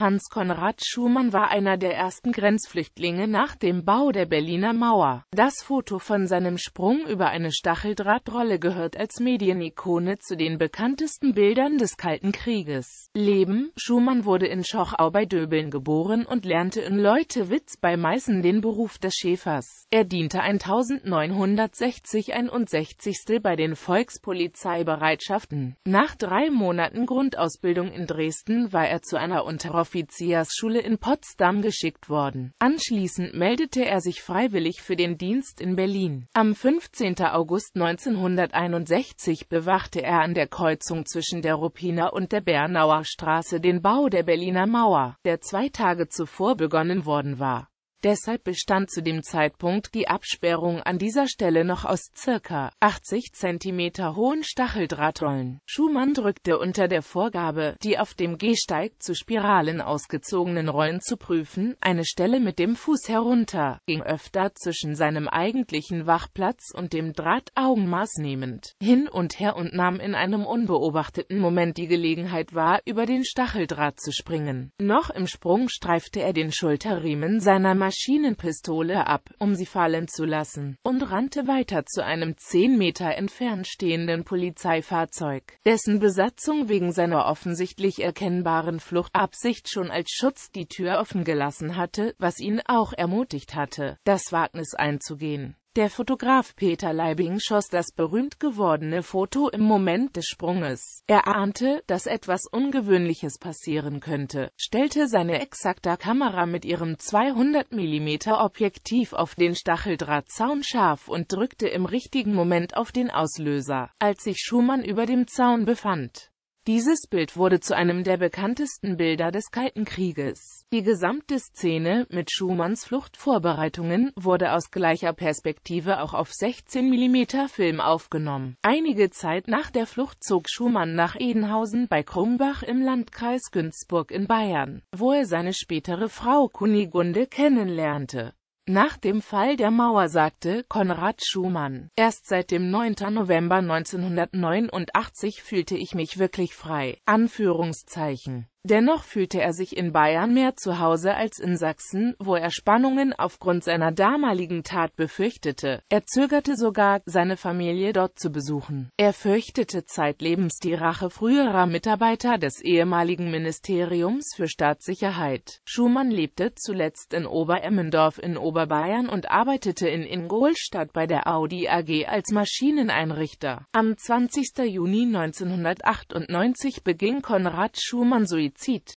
Hans Konrad Schumann war einer der ersten Grenzflüchtlinge nach dem Bau der Berliner Mauer. Das Foto von seinem Sprung über eine Stacheldrahtrolle gehört als Medienikone zu den bekanntesten Bildern des Kalten Krieges. Leben Schumann wurde in Schochau bei Döbeln geboren und lernte in Leutewitz bei Meißen den Beruf des Schäfers. Er diente 1960-61 bei den Volkspolizeibereitschaften. Nach drei Monaten Grundausbildung in Dresden war er zu einer Unteroffizierswehr Offiziersschule in Potsdam geschickt worden. Anschließend meldete er sich freiwillig für den Dienst in Berlin. Am 15. August 1961 bewachte er an der Kreuzung zwischen der Ruppiner und der Bernauer Straße den Bau der Berliner Mauer, der zwei Tage zuvor begonnen worden war. Deshalb bestand zu dem Zeitpunkt die Absperrung an dieser Stelle noch aus ca. 80 cm hohen Stacheldrahtrollen. Schumann drückte unter der Vorgabe, die auf dem Gehsteig zu Spiralen ausgezogenen Rollen zu prüfen, eine Stelle mit dem Fuß herunter, ging öfter zwischen seinem eigentlichen Wachplatz und dem Draht Augenmaß nehmend hin und her und nahm in einem unbeobachteten Moment die Gelegenheit wahr, über den Stacheldraht zu springen. Noch im Sprung streifte er den Schulterriemen seiner Maschinenpistole ab, um sie fallen zu lassen, und rannte weiter zu einem 10 Meter entfernt stehenden Polizeifahrzeug, dessen Besatzung wegen seiner offensichtlich erkennbaren Fluchtabsicht schon als Schutz die Tür offen gelassen hatte, was ihn auch ermutigt hatte, das Wagnis einzugehen. Der Fotograf Peter Leibing schoss das berühmt gewordene Foto im Moment des Sprunges. Er ahnte, dass etwas Ungewöhnliches passieren könnte, stellte seine exakta Kamera mit ihrem 200mm Objektiv auf den Stacheldrahtzaun scharf und drückte im richtigen Moment auf den Auslöser, als sich Schumann über dem Zaun befand. Dieses Bild wurde zu einem der bekanntesten Bilder des Kalten Krieges. Die gesamte Szene mit Schumanns Fluchtvorbereitungen wurde aus gleicher Perspektive auch auf 16 mm Film aufgenommen. Einige Zeit nach der Flucht zog Schumann nach Edenhausen bei Krumbach im Landkreis Günzburg in Bayern, wo er seine spätere Frau Kunigunde kennenlernte nach dem Fall der Mauer sagte Konrad Schumann, erst seit dem 9. November 1989 fühlte ich mich wirklich frei. Anführungszeichen. Dennoch fühlte er sich in Bayern mehr zu Hause als in Sachsen, wo er Spannungen aufgrund seiner damaligen Tat befürchtete. Er zögerte sogar, seine Familie dort zu besuchen. Er fürchtete zeitlebens die Rache früherer Mitarbeiter des ehemaligen Ministeriums für Staatssicherheit. Schumann lebte zuletzt in Oberemmendorf in Oberbayern und arbeitete in Ingolstadt bei der Audi AG als Maschineneinrichter. Am 20. Juni 1998 beging Konrad Schumann Suizid Suizid